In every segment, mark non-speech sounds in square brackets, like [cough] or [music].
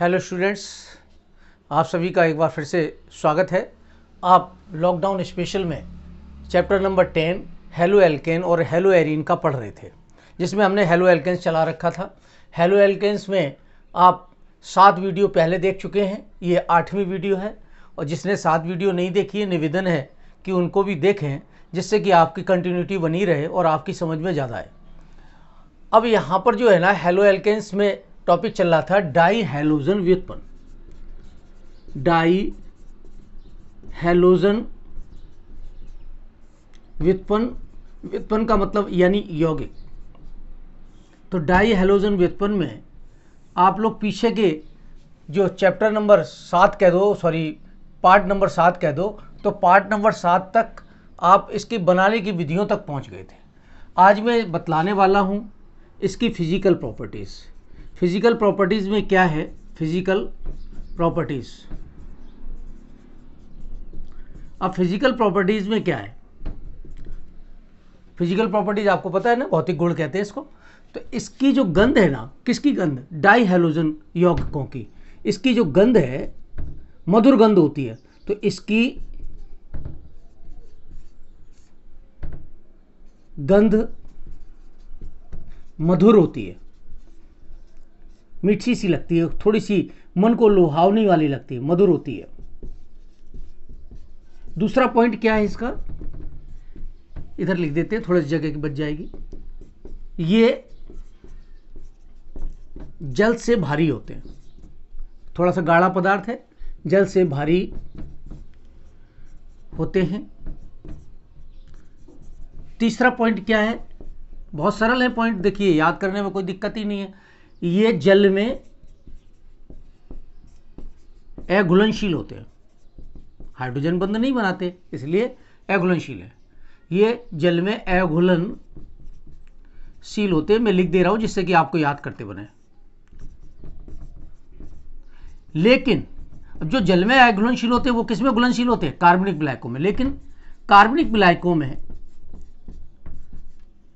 hello students आप सभी का एक बार फिर से स्वागत है आप लॉकडाउन स्पेशल में chapter number ten haloalkane और हेलो एरिन का पढ़ रहे थे जिसमें हमने हेलो एल्केन्स चला रखा था हेलो एल्केन्स में आप सात वीडियो पहले देख चुके हैं ये आठवीं वीडियो है और जिसने सात वीडियो नहीं देखी है निवेदन है कि उनको भी देखें जिससे कि आपकी कंटिन्यूटी बनी रहे और आपकी समझ में ज़्यादा आए अब यहाँ पर जो है ना हेलो एल्केन्स में टॉपिक चल रहा था डाई हेलोजन व्युत्पन्न डाई हेलोजन व्युत्पन्न व्युत्पन्न का मतलब यानी यौगिक तो डाई हेलोजन व्युत्पन्न में आप लोग पीछे के जो चैप्टर नंबर सात कह दो सॉरी पार्ट नंबर सात कह दो तो पार्ट नंबर सात तक आप इसके बनाने की विधियों तक पहुंच गए थे आज मैं बतलाने वाला हूं इसकी फिजिकल प्रॉपर्टीज़ फिजिकल प्रॉपर्टीज़ में क्या है फिजिकल प्रॉपर्टीज़ अब फिजिकल प्रॉपर्टीज़ में क्या है फिजिकल प्रॉपर्टीज़ आपको पता है ना भौतिक गुण कहते हैं इसको तो इसकी जो गंध है ना किसकी गंध डाई हेलोजन यौगिकों की इसकी जो गंध है मधुर गंध होती है तो इसकी गंध मधुर होती है मीठी सी लगती है थोड़ी सी मन को लोहावनी वाली लगती है मधुर होती है दूसरा पॉइंट क्या है इसका इधर लिख देते हैं थोड़ी सी जगह की बच जाएगी ये जल से भारी होते हैं थोड़ा सा गाढ़ा पदार्थ है जल से भारी होते हैं तीसरा पॉइंट क्या है बहुत सरल है पॉइंट देखिए याद करने में कोई दिक्कत ही नहीं है ये जल में अघुलनशील होते हैं हाइड्रोजन बंध नहीं बनाते इसलिए अघुलनशील है ये जल में अघुलन शील होते मैं लिख दे रहा हूं जिससे कि आपको याद करते बने लेकिन अब जो जल में अघुलनशील होते हैं वो किसमें घुलनशील होते हैं कार्बनिक ब्लैकों में लेकिन कार्बनिक ब्लैकों में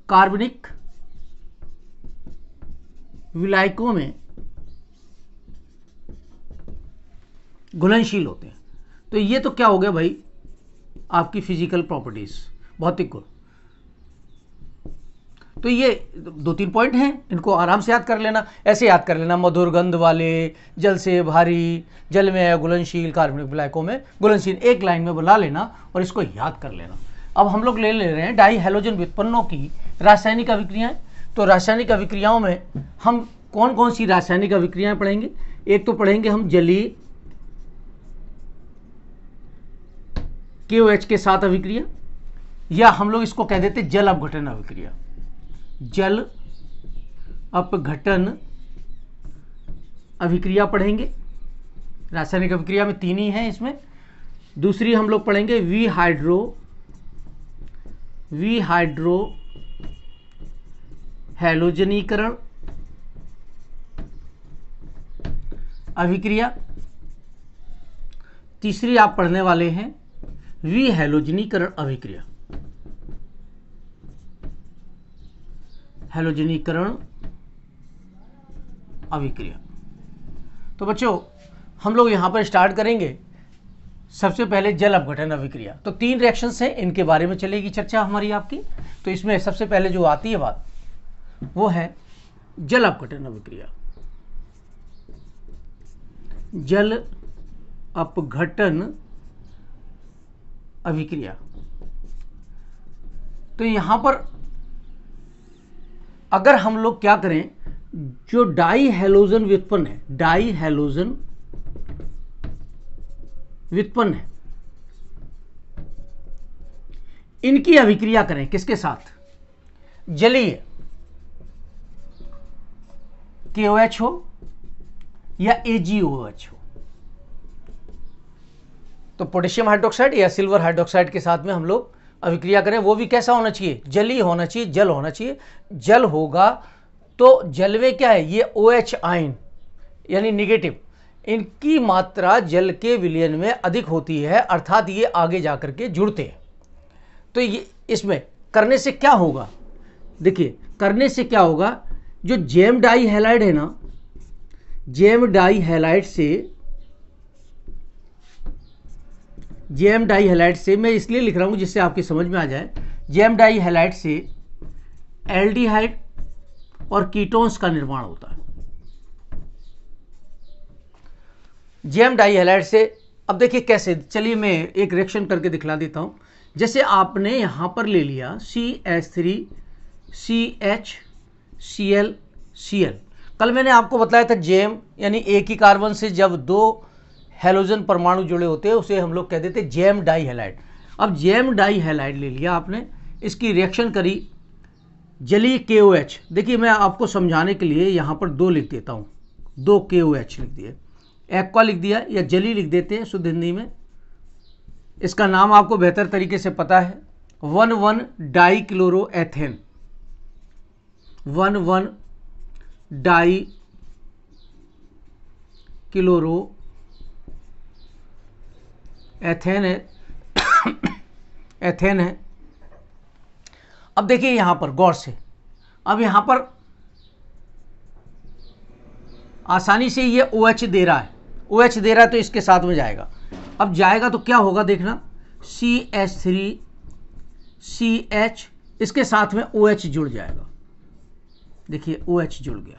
कार्बनिक विलायकों में घुलनशील होते हैं तो ये तो क्या हो गया भाई आपकी फिजिकल प्रॉपर्टीज भौतिक गुण तो ये दो तीन पॉइंट हैं इनको आराम से याद कर लेना ऐसे याद कर लेना मधुर गंध वाले जल से भारी जल में घुलनशील कार्बनिक विलायकों में घुलनशील एक लाइन में बुला लेना और इसको याद कर लेना अब हम लोग ले ले रहे हैं डाई हेलोजन व्युत्पन्नों की रासायनिक अभिक्रियाएं तो रासायनिक अभिक्रियाओं में हम कौन कौन सी रासायनिक अभिक्रियाएं पढ़ेंगे एक तो पढ़ेंगे हम जलीय के के साथ अभिक्रिया या हम लोग इसको कह देते जल अपघटन अभिक्रिया जल अपघटन अभिक्रिया पढ़ेंगे रासायनिक अभिक्रिया में तीन ही हैं इसमें दूसरी हम लोग पढ़ेंगे वी हाइड्रो वी हाइड्रो हैलोजनीकरण अभिक्रिया तीसरी आप पढ़ने वाले हैं विहेलोजनीकरण अभिक्रिया हेलोजनीकरण अभिक्रिया तो बच्चों हम लोग यहां पर स्टार्ट करेंगे सबसे पहले जल अपघटन अभिक्रिया तो तीन रिएक्शन हैं इनके बारे में चलेगी चर्चा हमारी आपकी तो इसमें सबसे पहले जो आती है बात वो है जल अपघटन अभिक्रिया जल अपघटन अभिक्रिया तो यहां पर अगर हम लोग क्या करें जो डाई हेलोजन व्युत्पन्न है डाई हेलोजन व्युत्पन्न है इनकी अभिक्रिया करें किसके साथ जलीय के ओ एच हो या ए जी ओ एच हो तो पोटेशियम हाइड्रोक्साइड या सिल्वर हाइड्रोक्साइड के साथ में हम लोग अभिक्रिया करें वो भी कैसा होना चाहिए जली होना चाहिए जल होना चाहिए जल होगा तो जल में क्या है ये ओ एच आइन यानी निगेटिव इनकी मात्रा जल के विलयन में अधिक होती है अर्थात ये आगे जा के जुड़ते हैं तो ये इसमें करने से क्या होगा देखिए करने से क्या होगा जो जेम डाई हेलाइड है ना जेम डाई हेलाइड से जेम डाई हेलाइड से मैं इसलिए लिख रहा हूँ जिससे आपकी समझ में आ जाए जेम डाई हेलाइड से एल्डिहाइड और कीटोन्स का निर्माण होता है जेम डाई हेलाइड से अब देखिए कैसे चलिए मैं एक रिएक्शन करके दिखला देता हूँ जैसे आपने यहाँ पर ले लिया C H three C H C L C L कल मैंने आपको बताया था जेम यानी एक ही कार्बन से जब दो हेलोजन परमाणु जुड़े होते हैं उसे हम लोग कह देते जेम डाई हेलाइड अब जेम डाई हेलाइड ले लिया आपने इसकी रिएक्शन करी जली के ओ एच देखिए मैं आपको समझाने के लिए यहाँ पर दो लिख देता हूँ दो के ओ एच लिख दिए एक्वा लिख दिया या जली लिख देते हैं शुद्ध हिंदी में इसका नाम आपको बेहतर तरीके से पता है one one dichloroethane one one dichloroethane है [coughs] एथेन है अब देखिए यहाँ पर गौर से अब यहाँ पर आसानी से ये ओ OH दे रहा है ओ OH दे रहा है तो इसके साथ में जाएगा अब जाएगा तो क्या होगा देखना C H three C H इसके साथ में ओ OH जुड़ जाएगा देखिए ओ एच जुड़ गया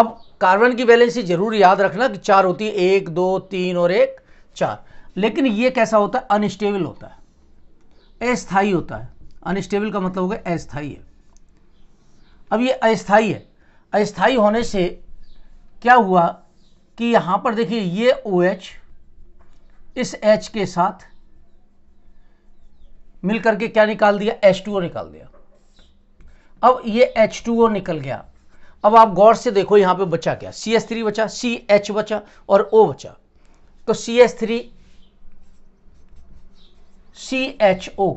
अब कार्बन की वैलेंसी जरूर याद रखना कि चार होती है एक दो तीन और एक चार लेकिन ये कैसा होता है अनस्टेबल होता है अस्थाई होता है अनस्टेबल का मतलब हो गया अस्थाई है अब ये अस्थाई है अस्थाई होने से क्या हुआ कि यहां पर देखिए ये ओ OH इस एच के साथ मिलकर के क्या निकाल दिया एच टू निकाल दिया अब ये H2O निकल गया अब आप गौर से देखो यहां पे बचा क्या सी एस थ्री बचा सी एच बचा और ओ बचा तो C S three C H O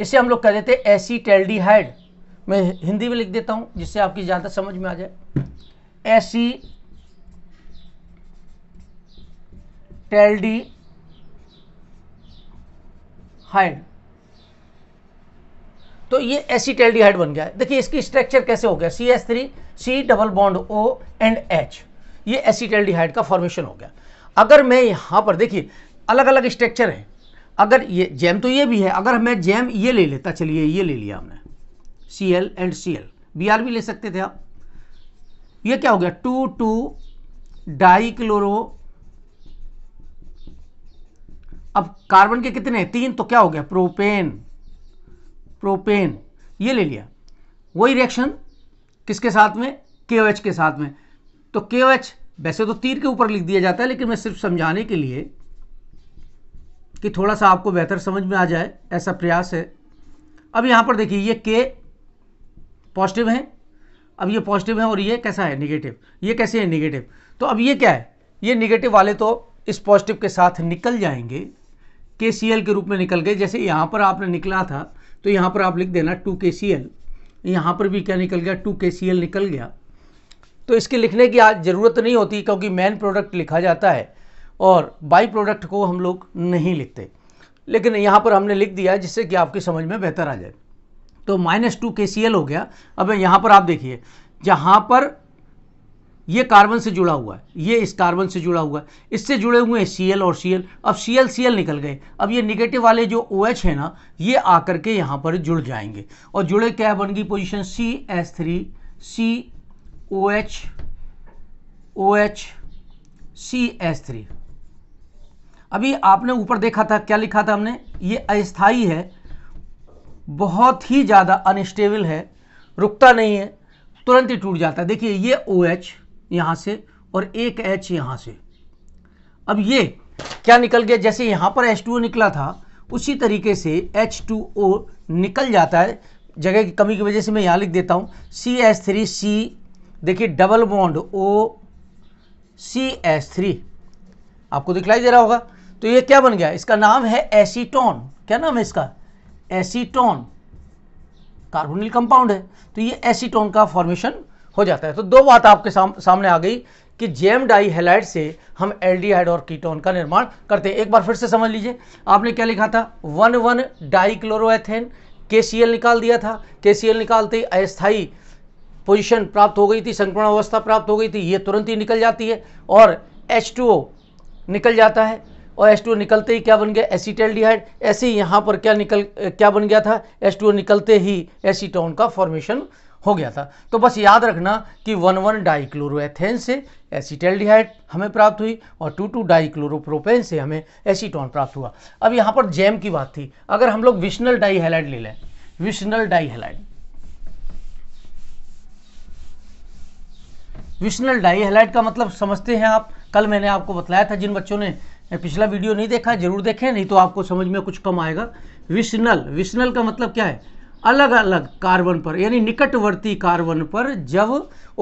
इसे हम लोग कह देते एसी डी हाइड मैं हिंदी में लिख देता हूं जिससे आपकी ज़्यादा समझ में आ जाए एसी डी हाइड तो ये एसिटेल्डिहाइड बन गया देखिए इसकी स्ट्रक्चर कैसे हो गया C S three C double bond O and H ये एसिटेल्डिहाइड का फॉर्मेशन हो गया अगर मैं यहाँ पर देखिए अलग अलग स्ट्रक्चर है अगर ये जैम तो ये भी है अगर मैं जैम ये ले लेता चलिए ये ले लिया हमने C L and C L B R भी ले सकते थे आप ये क्या हो गया टू टू डाई क्लोरो अब कार्बन के कितने हैं तीन तो क्या हो गया प्रोपेन प्रोपेन ये ले लिया वही रिएक्शन किसके साथ में के के साथ में तो के वैसे तो तीर के ऊपर लिख दिया जाता है लेकिन मैं सिर्फ समझाने के लिए कि थोड़ा सा आपको बेहतर समझ में आ जाए ऐसा प्रयास है अब यहाँ पर देखिए ये के पॉजिटिव है अब ये पॉजिटिव है और ये कैसा है निगेटिव ये कैसे है निगेटिव तो अब ये क्या है ये निगेटिव वाले तो इस पॉजिटिव के साथ निकल जाएंगे के सी एल के रूप में निकल गए जैसे यहाँ पर आपने निकला था तो यहाँ पर आप लिख देना टू के सी एल यहाँ पर भी क्या निकल गया टू के सी एल निकल गया तो इसके लिखने की आज ज़रूरत नहीं होती क्योंकि मेन प्रोडक्ट लिखा जाता है और बाई प्रोडक्ट को हम लोग नहीं लिखते लेकिन यहाँ पर हमने लिख दिया जिससे कि आपकी समझ में बेहतर आ जाए तो माइनस टू के सी एल हो गया अब यहाँ पर आप देखिए जहाँ पर ये कार्बन से जुड़ा हुआ है ये इस कार्बन से जुड़ा हुआ है इससे जुड़े हुए हैं सी और सी अब सी सी निकल गए अब ये निगेटिव वाले जो ओ OH है ना ये आकर के यहाँ पर जुड़ जाएंगे और जुड़े क्या बन गई position C S three C O H O H C S three अभी आपने ऊपर देखा था क्या लिखा था हमने ये अस्थाई है बहुत ही ज़्यादा अनस्टेबल है रुकता नहीं है तुरंत ही टूट जाता है देखिए ये ओ OH, एच यहां से और एक एच यहां से अब ये क्या निकल गया जैसे यहां पर एच टू निकला था उसी तरीके से एच टू ओ निकल जाता है जगह की कमी की वजह से मैं यहां लिख देता हूँ सी एस थ्री सी देखिए double bond O C S three आपको दिखलाई दे रहा होगा तो ये क्या बन गया इसका नाम है एसीटोन क्या नाम है इसका एसीटोन कार्बोनिल कंपाउंड है तो ये एसीटोन का फॉर्मेशन हो जाता है तो दो बात आपके साम, सामने आ गई कि जेम डाई हेलाइट से हम एल्डिहाइड और कीटोन का निर्माण करते हैं एक बार फिर से समझ लीजिए आपने क्या लिखा था वन वन डाइक्लोरोएथेन के सी एल निकाल दिया था के सी एल निकालते ही अस्थायी पोजिशन प्राप्त हो गई थी संक्रमण अवस्था प्राप्त हो गई थी ये तुरंत ही निकल जाती है और एच टू ओ निकल जाता है और एस टू निकलते ही क्या बन गया एसीटेल्डिहाइड ऐसे ही यहाँ पर क्या निकल क्या बन गया था एस टू निकलते ही एसीटोन का फॉर्मेशन हो गया था तो बस याद रखना कि वन वन डाइक्लोरोन से एसीटेल्डिहाइड हमें प्राप्त हुई और टू टू डाइक्लोरोप्रोपेन से हमें एसीटोन प्राप्त हुआ अब यहाँ पर जैम की बात थी अगर हम लोग विशनल डाईहेलाइड ले लें विशनल डाईहेलाइड विशनल डाईहेलाइड का मतलब समझते हैं आप कल मैंने आपको बताया था जिन बच्चों ने पिछला वीडियो नहीं देखा जरूर देखें नहीं तो आपको समझ में कुछ कम आएगा विश्नल विश्नल का मतलब क्या है अलग अलग कार्बन पर यानी निकटवर्ती कार्बन पर जब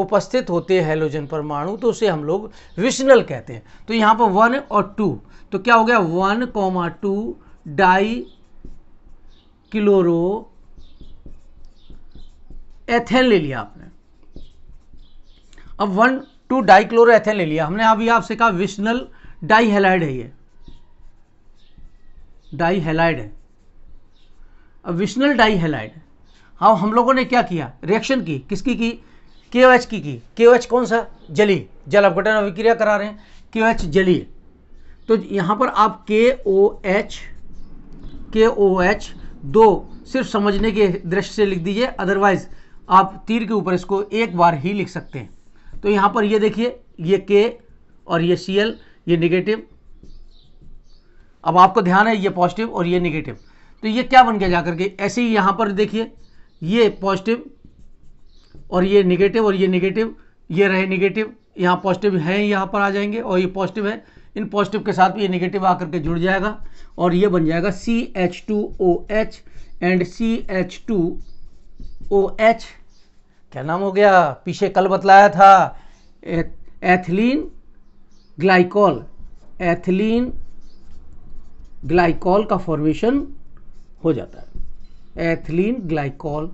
उपस्थित होते हैं हेलोजन परमाणु तो उसे हम लोग विशनल कहते हैं तो यहाँ पर वन और टू तो क्या हो गया one comma two dichloroethane ले लिया आपने अब वन टू क्लोरो एथेन ले लिया हमने अभी आपसे कहा विशनल डाई हेलाइड है ये डाई हेलाइड है विशनल डाई हेलाइड हाँ हम लोगों ने क्या किया रिएक्शन की किसकी की के ओ एच की की के ओ एच कौन सा जली जल अपघटन अभिक्रिया करा रहे हैं के ओ एच जली तो यहाँ पर आप के ओ एच के ओ एच दो सिर्फ समझने के दृष्टि से लिख दीजिए अदरवाइज आप तीर के ऊपर इसको एक बार ही लिख सकते हैं तो यहाँ पर ये देखिए ये के और ये सी एल ये निगेटिव अब आपको ध्यान है ये पॉजिटिव और ये निगेटिव तो ये क्या बन गया जाकर के ऐसे ही यहाँ पर देखिए ये पॉजिटिव और ये निगेटिव और ये निगेटिव ये रहे निगेटिव यहाँ पॉजिटिव है यहाँ पर आ जाएंगे और ये पॉजिटिव है इन पॉजिटिव के साथ भी ये निगेटिव आकर के जुड़ जाएगा और ये बन जाएगा C H two O H and C H two O H क्या नाम हो गया पीछे कल बतलाया था एथिलीन ग्लाइकॉल एथिलीन ग्लाइकॉल का फॉर्मेशन हो जाता है एथिलीन ग्लाइकॉल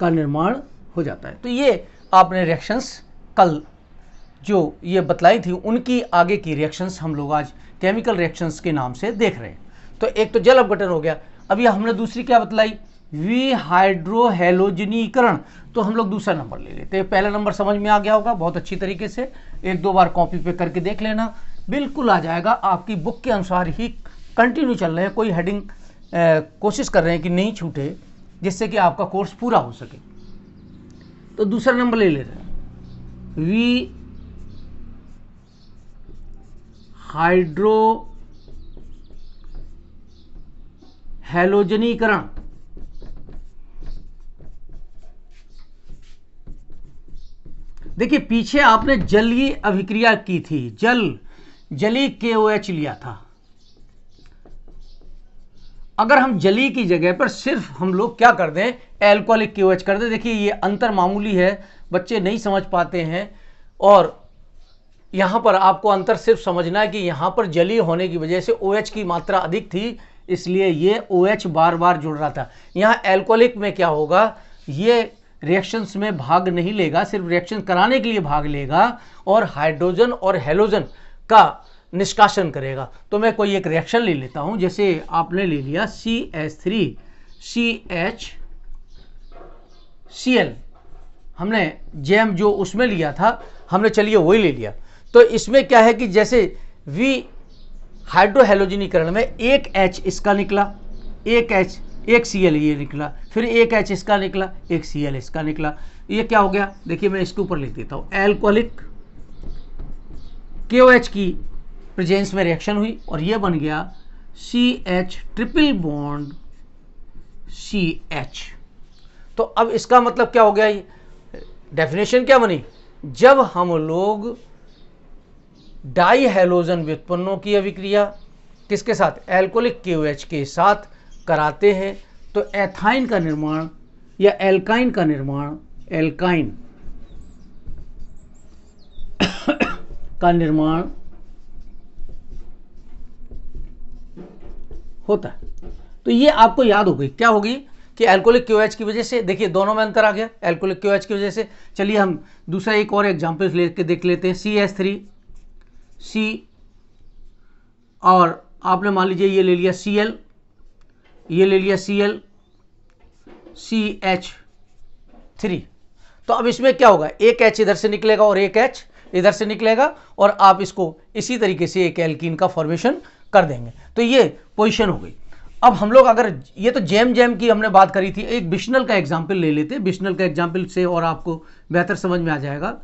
का निर्माण हो जाता है तो ये आपने रिएक्शंस कल जो ये बतलाई थी उनकी आगे की रिएक्शंस हम लोग आज केमिकल रिएक्शंस के नाम से देख रहे हैं तो एक तो जल अपघटन हो गया अभी हमने दूसरी क्या बतलाई वी हाइड्रोहेलोजनीकरण तो हम लोग दूसरा नंबर ले लेते हैं पहला नंबर समझ में आ गया होगा बहुत अच्छी तरीके से एक दो बार कॉपी पे करके देख लेना बिल्कुल आ जाएगा आपकी बुक के अनुसार ही कंटिन्यू चल रहे हैं कोई हेडिंग कोशिश कर रहे हैं कि नहीं छूटे जिससे कि आपका कोर्स पूरा हो सके तो दूसरा नंबर ले लेते हैं वी हाइड्रो हेलोजनीकरण देखिए पीछे आपने जलीय अभिक्रिया की थी जल जली के ओ एच लिया था अगर हम जली की जगह पर सिर्फ हम लोग क्या कर दें एल्कोहलिक क्यू कर दें देखिए ये अंतर मामूली है बच्चे नहीं समझ पाते हैं और यहाँ पर आपको अंतर सिर्फ समझना है कि यहाँ पर जली होने की वजह से ओ OH की मात्रा अधिक थी इसलिए ये ओ OH बार बार जुड़ रहा था यहाँ एल्कोहलिक में क्या होगा ये रिएक्शंस में भाग नहीं लेगा सिर्फ रिएक्शन कराने के लिए भाग लेगा और हाइड्रोजन और हेलोजन का निष्कासन करेगा तो मैं कोई एक रिएक्शन ले लेता हूं जैसे आपने ले लिया C H three C H C L हमने जेम जो उसमें लिया था हमने चलिए वही ले लिया तो इसमें क्या है कि जैसे वी हाइड्रोहेलोजनीकरण में एक एच इसका निकला एक एच एक सी एल ये निकला फिर एक एच इसका निकला एक सी एल इसका निकला ये क्या हो गया देखिए मैं इसके ऊपर लिख देता हूँ एल्कोहलिक के ओ एच की प्रेजेंस में रिएक्शन हुई और ये बन गया C H triple bond C H तो अब इसका मतलब क्या हो गया ये डेफिनेशन क्या बनी जब हम लोग डाई हेलोजन व्युत्पन्नों की अभिक्रिया किसके साथ एल्कोलिक के के साथ कराते हैं तो एथाइन का निर्माण या एल्काइन का निर्माण एल्काइन [coughs] का निर्माण होता है तो ये आपको याद हो गई क्या होगी कि एल्कोलिक क्यू की वजह से देखिए दोनों में अंतर आ गया एल्कोलिक क्यू की वजह से चलिए हम दूसरा एक और एग्जाम्पल ले देख लेते हैं सी एस थ्री सी और आपने मान लीजिए ये ले लिया सी एल ये ले लिया C L C H three तो अब इसमें क्या होगा एक एच इधर से निकलेगा और एक एच इधर से निकलेगा और आप इसको इसी तरीके से एक एल्किन का फॉर्मेशन कर देंगे तो ये पोजिशन हो गई अब हम लोग अगर ये तो जैम जैम की हमने बात करी थी एक बिश्नल का एग्जाम्पल ले लेते हैं बिश्नल का एग्जाम्पल से और आपको बेहतर समझ में आ जाएगा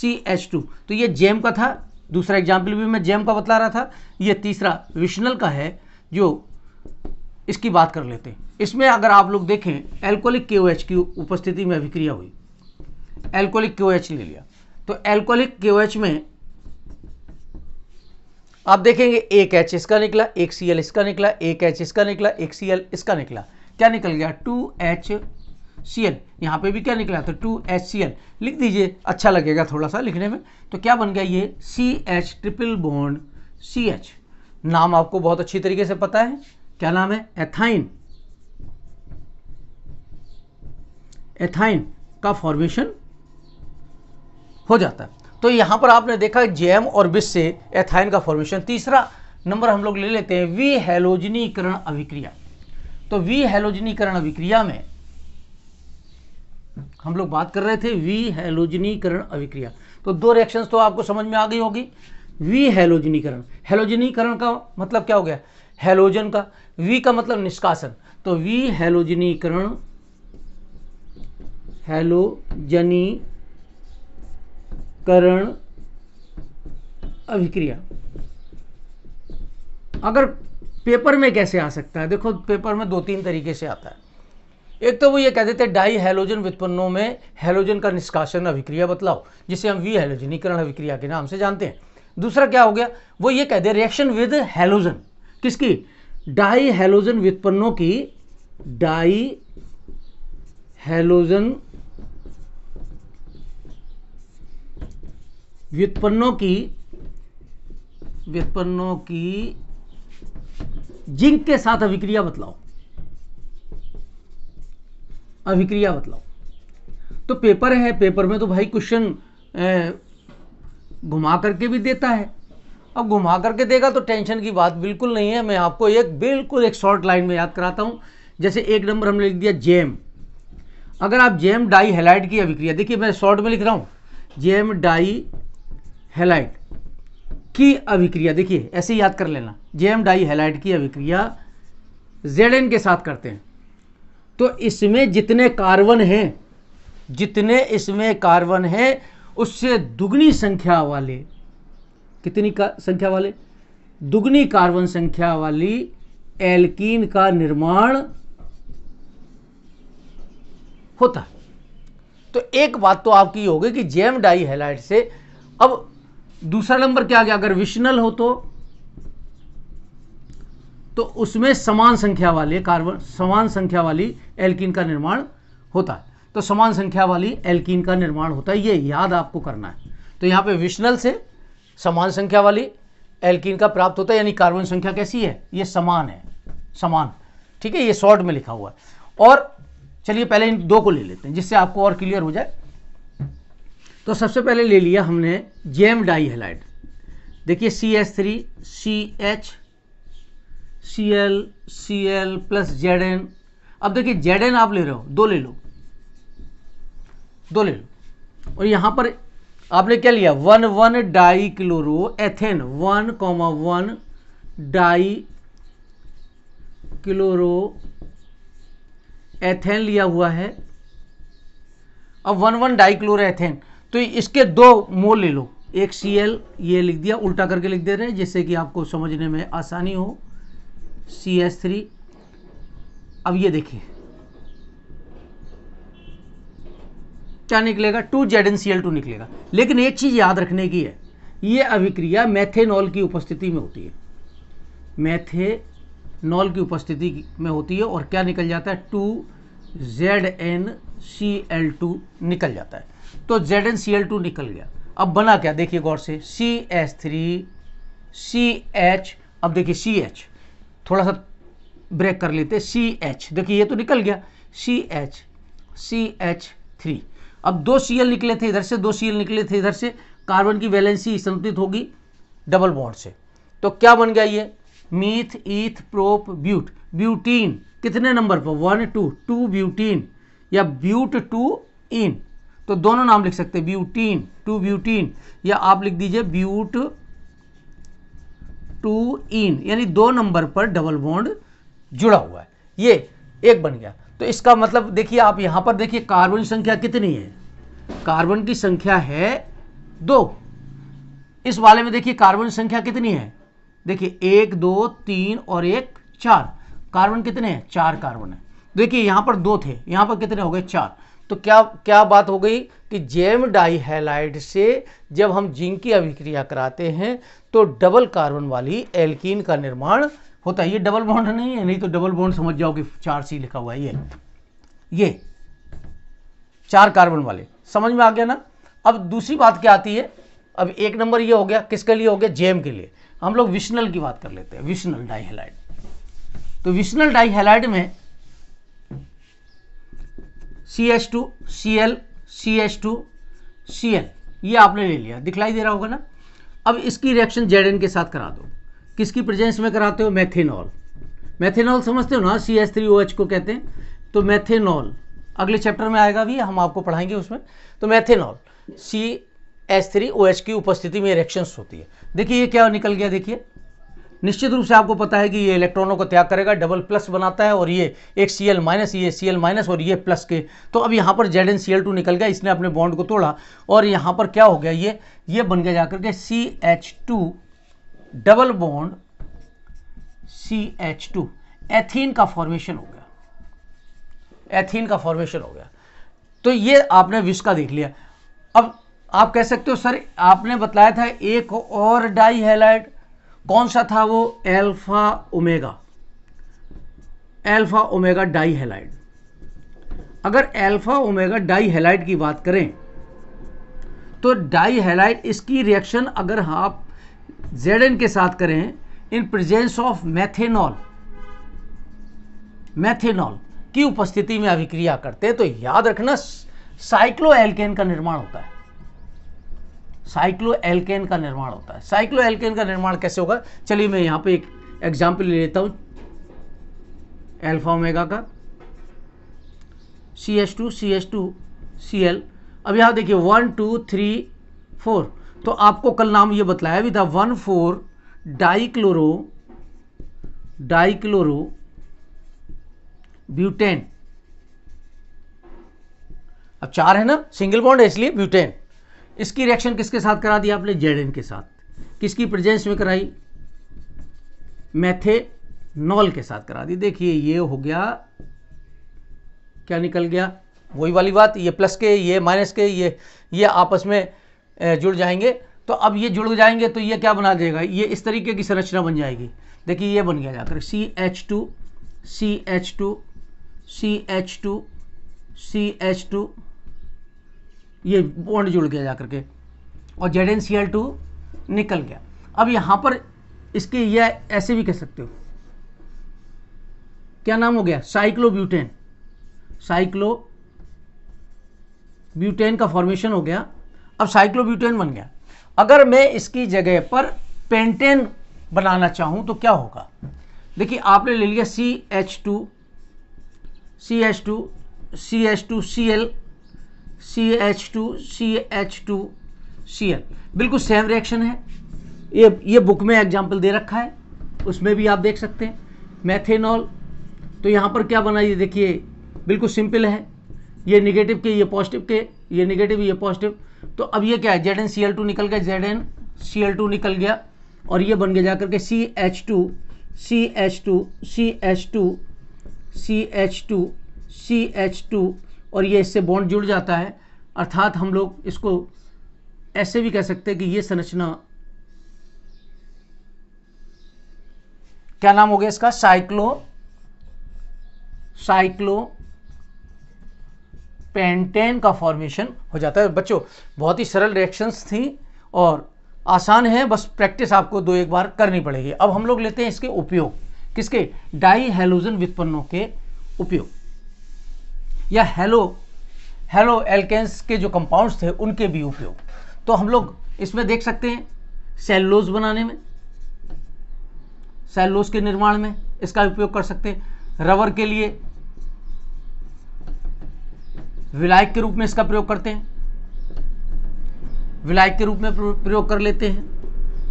सी एच टू तो ये जैम का था दूसरा एग्जाम्पल भी मैं जैम का बतला रहा था ये तीसरा विश्नल का है जो इसकी बात कर लेते हैं इसमें अगर आप लोग देखें एल्कोलिक के की उपस्थिति में अभिक्रिया हुई एल्कोहलिक के ले लिया तो एल्कोलिक के में आप देखेंगे एक एच इसका निकला एक सी एल इसका निकला एक एच इसका निकला एक सी एल इसका निकला क्या निकल गया टू एच सी एल यहाँ पर भी क्या निकला तो टू एच सी एल लिख दीजिए अच्छा लगेगा थोड़ा सा लिखने में तो क्या बन गया ये C H triple bond C H नाम आपको बहुत अच्छी तरीके से पता है क्या नाम है एथाइन एथाइन का फॉर्मेशन हो जाता है तो यहाँ पर आपने देखा जेम और बिस से एथाइन का फॉर्मेशन तीसरा नंबर हम लोग ले लेते हैं वी हेलोजनीकरण अभिक्रिया तो वी हेलोजनीकरण अभिक्रिया में हम लोग बात कर रहे थे वी हेलोजनीकरण अभिक्रिया तो दो रिएक्शन तो आपको समझ में आ गई होगी वी हेलोजनीकरण हेलोजनीकरण का मतलब क्या हो गया हेलोजन का वी का मतलब निष्कासन तो वी हेलोजनीकरण हेलोजनी करण अभिक्रिया अगर पेपर में कैसे आ सकता है देखो पेपर में दो तीन तरीके से आता है एक तो वो ये कह देते हैं डाई हेलोजन व्युत्पन्नों में हेलोजन का निष्कासन अभिक्रिया बतलाओ जिसे हम वी हेलोजनीकरण अभिक्रिया के नाम से जानते हैं दूसरा क्या हो गया वो ये कह दे रिएक्शन विद हेलोजन किसकी डाई हेलोजन व्युत्पन्नों की डाई हेलोजन व्युत्पन्नों की व्युत्पन्नों की जिंक के साथ अभिक्रिया बतलाओ अभिक्रिया बतलाओ तो पेपर है पेपर में तो भाई क्वेश्चन घुमा करके भी देता है अब घुमा करके देगा तो टेंशन की बात बिल्कुल नहीं है मैं आपको एक बिल्कुल एक शॉर्ट लाइन में याद कराता हूं जैसे एक नंबर हमने लिख दिया जेम अगर आप जेम डाई हेलाइट की अभिक्रिया देखिए मैं शॉर्ट में लिख रहा हूं जेम डाई हेलाइट की अभिक्रिया देखिए ऐसे याद कर लेना एम डाई हेलाइट की अभिक्रिया जेड एन के साथ करते हैं तो इसमें जितने कार्बन हैं जितने इसमें कार्बन हैं उससे दुगनी संख्या वाले कितनी का संख्या वाले दुगनी कार्बन संख्या वाली एल्कीन का निर्माण होता है तो एक बात तो आपकी होगी कि जेम डाई हेलाइट से अब दूसरा नंबर क्या आ गया अगर विशनल हो तो तो उसमें समान संख्या वाले कार्बन समान संख्या वाली एल्किन का निर्माण होता है तो समान संख्या वाली एल्किन का निर्माण होता है ये याद आपको करना है तो यहाँ पे विशनल से समान संख्या वाली एल्किन का प्राप्त होता है यानी कार्बन संख्या कैसी है ये समान है समान ठीक है ये शॉर्ट में लिखा हुआ है और चलिए पहले इन दो को ले लेते हैं जिससे आपको और क्लियर हो जाए तो सबसे पहले ले लिया हमने जेम डाई हेलाइड देखिए C S three C H C L C L plus Z N अब देखिए जेड एन आप ले रहे हो दो ले लो दो ले लो और यहां पर आपने क्या लिया one one dichloroethane one comma one dichloroethane लिया हुआ है अब one one dichloroethane तो इसके दो मोल ले लो एक सी एल ये लिख दिया उल्टा करके लिख दे रहे हैं जिससे कि आपको समझने में आसानी हो सी एस थ्री अब ये देखिए क्या निकलेगा two Z N C L two निकलेगा लेकिन एक चीज़ याद रखने की है ये अभिक्रिया मैथेनॉल की उपस्थिति में होती है मैथेनॉल की उपस्थिति में होती है और क्या निकल जाता है two Z N C L two निकल जाता है तो Z N C L two निकल गया अब बना क्या देखिए गौर से C H three C H अब देखिए सी एच थोड़ा सा ब्रेक कर लेते सी एच देखिए ये तो निकल गया C H C H three अब दो सी एल निकले थे इधर से दो सी एल निकले थे इधर से कार्बन की वैलेंसी संतुलित होगी डबल बॉन्ड से तो क्या बन गया ये meth eth prop but butene कितने नंबर पर वन टू टू ब्यूटीन या ब्यूट टू इन तो दोनों नाम लिख सकते हैं ब्यूटीन टू ब्यूटीन या आप लिख दीजिए ब्यूट टू इन यानी दो नंबर पर डबल बॉन्ड जुड़ा हुआ है ये एक बन गया तो इसका मतलब देखिए आप यहां पर देखिए कार्बन संख्या कितनी है कार्बन की संख्या है दो इस वाले में देखिए कार्बन संख्या कितनी है देखिए एक दो तीन और एक चार कार्बन कितने हैं चार कार्बन है देखिए यहां पर दो थे यहां पर कितने हो गए चार तो क्या क्या बात हो गई कि जेम डाईहेलाइड से जब हम जिंक की अभिक्रिया कराते हैं तो डबल कार्बन वाली एल्कीन का निर्माण होता है ये डबल बॉन्ड नहीं है नहीं तो डबल बॉन्ड समझ जाओ कि चार सी लिखा हुआ है ये ये चार कार्बन वाले समझ में आ गया ना अब दूसरी बात क्या आती है अब एक नंबर ये हो गया किसके लिए हो गया जेम के लिए हम लोग विश्नल की बात कर लेते हैं विश्नल डाइहेलाइड तो विश्नल डाइहेलाइड में C H two C L C H two C L ये आपने ले लिया दिखलाई दे रहा होगा ना अब इसकी रिएक्शन जेड के साथ करा दो किसकी प्रेजेंस में कराते हो मैथेनॉल मैथेनॉल समझते हो ना C S three O H को कहते हैं तो मैथेनॉल अगले चैप्टर में आएगा भी हम आपको पढ़ाएंगे उसमें तो methanol C S three O H की उपस्थिति में रिएक्शंस होती है देखिए ये क्या निकल गया देखिए निश्चित रूप से आपको पता है कि ये इलेक्ट्रॉनों को त्याग करेगा डबल प्लस बनाता है और ये एक सी एल माइनस ये सी एल माइनस और ये प्लस के तो अब यहाँ पर Z N C L two निकल गया इसने अपने बॉन्ड को तोड़ा और यहाँ पर क्या हो गया ये ये बन गया जाकर के C H two double bond C H two ethene का फॉर्मेशन हो गया एथीन का फॉर्मेशन हो गया तो ये आपने का देख लिया अब आप कह सकते हो सर आपने बताया था एक और डाई हेलाइड कौन सा था वो alpha omega alpha omega dihalide अगर एल्फा ओमेगा डाई हेलाइड की बात करें तो डाई हेलाइड इसकी रिएक्शन अगर आप जेड जेड के साथ करें in presence of methanol methanol की उपस्थिति में अभिक्रिया करते हैं तो याद रखना साइक्लो एल्केन का निर्माण होता है साइक्लो एल्केन का निर्माण होता है साइक्लो एल्केन का निर्माण कैसे होगा चलिए मैं यहाँ पे एक एग्जाम्पल ले लेता हूँ एल्फा ओमेगा का C S two C S two C L अब यहाँ देखिए वन टू थ्री फोर तो आपको कल नाम ये बतलाया भी था one four dichloro dichloro butane अब चार है ना सिंगल बॉन्ड है इसलिए ब्यूटेन इसकी रिएक्शन किसके साथ करा दी आपने जेड के साथ किसकी प्रेजेंस में कराई मैथे नॉल के साथ करा दी देखिए ये हो गया क्या निकल गया वही वाली बात ये प्लस के ये माइनस के ये ये आपस में जुड़ जाएंगे तो अब ये जुड़ जाएंगे तो ये क्या बना देगा ये इस तरीके की संरचना बन जाएगी देखिए ये बन गया जाकर C H two C H two C H two C H two ये बॉन्ड जुड़ गया जाकर के और Z N C L two निकल गया अब यहां पर इसके ये ऐसे भी कह सकते हो क्या नाम हो गया साइक्लोब्यूटेन साइक्लो ब्यूटेन का फॉर्मेशन हो गया अब साइक्लोब्यूटेन बन गया अगर मैं इसकी जगह पर पेंटेन बनाना चाहूं तो क्या होगा देखिए आपने ले लिया C H two C H two C H two C L C H two C H two C L बिल्कुल सेम रिएक्शन है ये ये बुक में एग्जाम्पल दे रखा है उसमें भी आप देख सकते हैं मैथेनॉल तो यहाँ पर क्या बना ये देखिए बिल्कुल सिंपल है ये निगेटिव के ये पॉजिटिव के ये निगेटिव ये पॉजिटिव तो अब ये क्या है Z N C L two निकल गया Z N C L two निकल गया और ये बन गया जा करके C H two C H two C H two C H two C H two और ये इससे बॉन्ड जुड़ जाता है अर्थात हम लोग इसको ऐसे भी कह सकते हैं कि ये संरचना क्या नाम हो गया इसका साइक्लो साइक्लो पेंटेन का फॉर्मेशन हो जाता है बच्चों बहुत ही सरल रिएक्शंस थी और आसान है बस प्रैक्टिस आपको दो एक बार करनी पड़ेगी अब हम लोग लेते हैं इसके उपयोग किसके डाई हेलोजन व्युत्पन्नों के उपयोग या हेलो हेलो एल्केन्स के जो कंपाउंड्स थे उनके भी उपयोग तो हम लोग इसमें देख सकते हैं सेलोज बनाने में सेलोज के निर्माण में इसका उपयोग कर सकते हैं रबर के लिए विलायक के रूप में इसका प्रयोग करते हैं विलायक के रूप में प्रयोग कर लेते हैं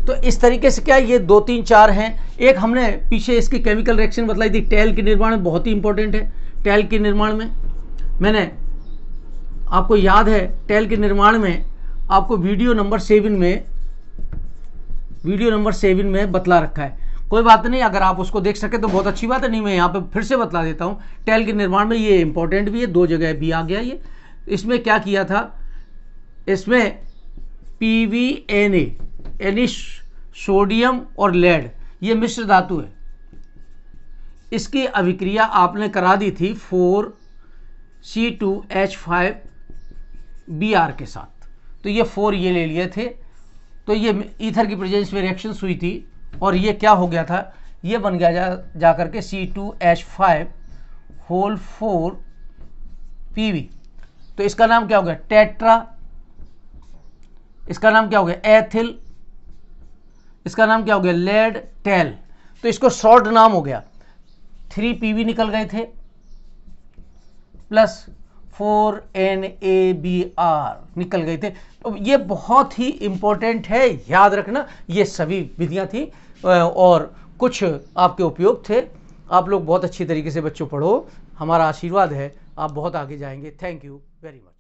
तो इस तरीके से क्या ये दो तीन चार हैं एक हमने पीछे इसकी केमिकल रिएक्शन बतलाई थी टैल के निर्माण में बहुत ही इंपॉर्टेंट है टैल के निर्माण में मैंने आपको याद है टेल के निर्माण में आपको वीडियो नंबर सेवन में वीडियो नंबर सेवन में बतला रखा है कोई बात नहीं अगर आप उसको देख सके तो बहुत अच्छी बात है नहीं मैं यहाँ पे फिर से बतला देता हूँ टेल के निर्माण में ये इंपॉर्टेंट भी है दो जगह भी आ गया ये इसमें क्या किया था इसमें पी वी एन ए यानी सोडियम और लेड ये मिश्र धातु है इसकी अभिक्रिया आपने करा दी थी four C two H five B R के साथ तो ये फोर ये ले लिए थे तो ये ईथर की प्रेजेंस में रिएक्शन हुई थी और ये क्या हो गया था ये बन गया जा, जा करके C two H five whole four P V तो इसका नाम क्या हो गया टेट्रा इसका नाम क्या हो गया एथिल इसका नाम क्या हो गया लेड टेल तो इसको शॉर्ट नाम हो गया थ्री वी निकल गए थे plus four N A B R निकल गए थे तो ये बहुत ही इम्पोर्टेंट है याद रखना ये सभी विधियाँ थी और कुछ आपके उपयोग थे आप लोग बहुत अच्छी तरीके से बच्चों पढ़ो हमारा आशीर्वाद है आप बहुत आगे जाएंगे थैंक यू वेरी मच